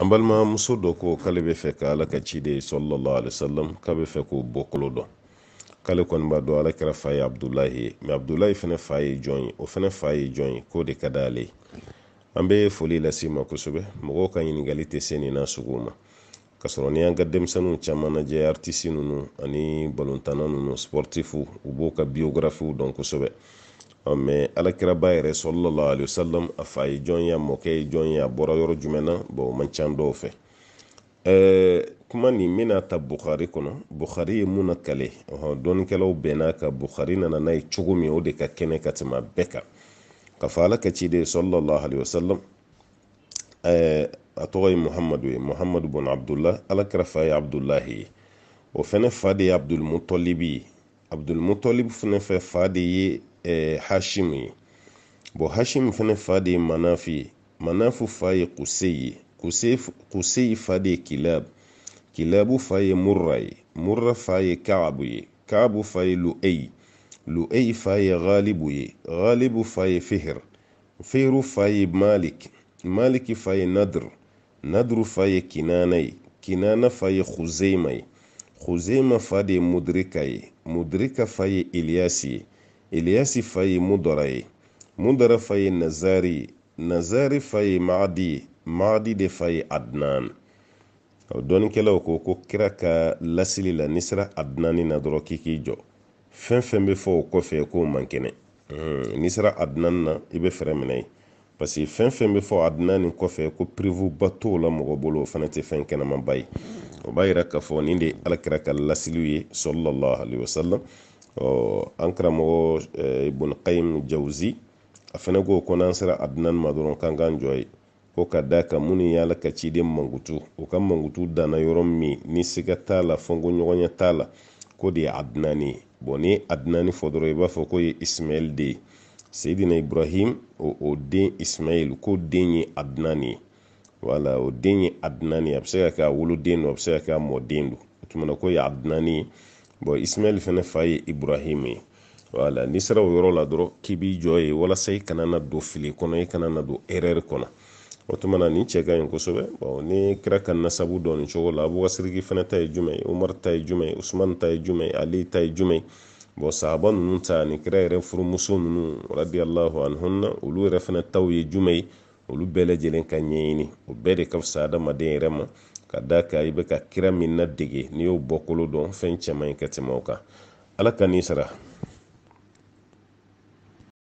an balima muso dɔ ko k'ale be fɛ ka ala ka ciden sɔlɔlɔ alisalam k'a be fɛ k'o bɔkolo dɔn k'ale kɔni b'a dɔn ala kɛra fa ye abudulayi ye ma abudulayi fana fa ye jɔn ye o fana fa ye jɔn ye k'o de ka d'ale ye an be foli lasi ma kosɛbɛ mɔgɔw ka ɲiningali tɛ se nin na sugu ma ka sɔrɔ ni an ka denmisɛnu caman lajɛ aritisi nunu ani balontana nunu sportifu u b'u ka biyografiw dɔn kosɛbɛ mɛ alakiraba yɛrɛ sɔlɔlɔ alisalam a fa ye jɔn ye a mɔkɛ ye jɔn ye a bɔra yɔrɔ jumɛn na bɔn o man ca dɔw fɛ kuma nin bɛna ta bukari kɔnɔ bukari ye mun na kale dɔnnikɛlaw bɛnna ka bukari nana n'a ye cogo min o de ka kɛnɛ ka tɛmɛ bɛɛ kan ka fɔ ala ka ciden sɔlɔlɔ alisalam a tɔgɔ ye muhamadu ye muhamadu bɔn abudula ala fa ye abudulahi ye o fɛnɛ fa de ye abudulmutɔlibi ye abudulmutɔlibi fɛnɛ fɛ fa de ye Hashimi ye bɔn Hashimi fana fa de ye Manafi ye Manafu fa ye Kuseyi ye Kuseyi fa de ye Kilab Kilabu fa ye Murra ye Murra fa ye Kaabu ye Kaabu fa ye Lu'eyi Lu'eyi fa ye Ghalibu ye Ghalibu fa ye Fihr Fihru fa ye Malik Maliki fa ye Nadr Nadru fa ye Kinana ye Kinana fa ye Khuzeima ye Khuzeima fa de ye Mudrika ye Mudrika fa ye Ilyasi ye Ilyasi fa ye mudara ye mudara fa ye nazari nazari fa ye magadi magadi de fa ye adinani dɔnnikɛlaw ko ko kira ka lasili la n'i sera adinani na dɔrɔn k'i k'i jɔ fɛn fɛn bɛ fɔ o kɔfɛ k'o man kɛnɛ hmm, n'i sera adinani na i bɛ fɛɛrɛ minɛ ye parce que fɛn fɛn bɛ fɔ adinani kɔfɛ ko perebuba t'o la mɔgɔ bolo o fana tɛ fɛn kɛnɛmanba ye o b'a yira k'a fɔ nin de ye alakira ka lasiliw ye sɔlɔlɔhu aleyihi wasalam an karamɔgɔ ibn ibunqayim jawzi a fɛnɛ ko ko n'an sera adinani ma dɔrɔn kan k'an jɔ ye ko ka da kan minnu y'a la ka ciden mankutu u ka mankutu danna yɔrɔ min ni siga t'a la fɔnko ɲɔgɔnya t'a la ko de ye adinani ye bɔn ni ye adinani fɔ dɔrɔn i b'a fɔ ko ye ismaɛli de ye seyidina ibrahim o, o den ismaɛl ko den ye adinani ye wala o den ye adinani ye a bɛ se ka kɛ a woloden don a bɛ se ka kɛ a mɔden don o tumana ko ye adinani ye bɔn ismaɛl fɛnɛ fa ye ibrahim ye wala n'i sera o yɔrɔ la dɔrɔn k'i b'i jɔ ye walasa i kana na don fili kɔnɔ i kana na don erɛri kɔnɔ o tuma na cɛ ka ɲi kosɛbɛ ni kira ka nasabu dɔn nin cogo la abubakasiriki fɛnɛ ta ye jumɛn ye umar ta ye jumɛn ye usumani ta ye jumɛn ye ali ta ye jumɛn ye bɔn sahaba ninnu ta ani kira yɛrɛ furumuso ninnu radiallahu anhunna olu yɛrɛ fɛnɛ taw ye jumɛn ye olu bɛɛ lajɛlen ka ɲɛɲini o bɛɛ de ka fisa adamaden yɛrɛ ma ka da kan i bɛ ka kira min na dege n'i y'o bɔkolo dɔn fɛn cɛman in ka tɛmɛ o kan ala ka n'i sara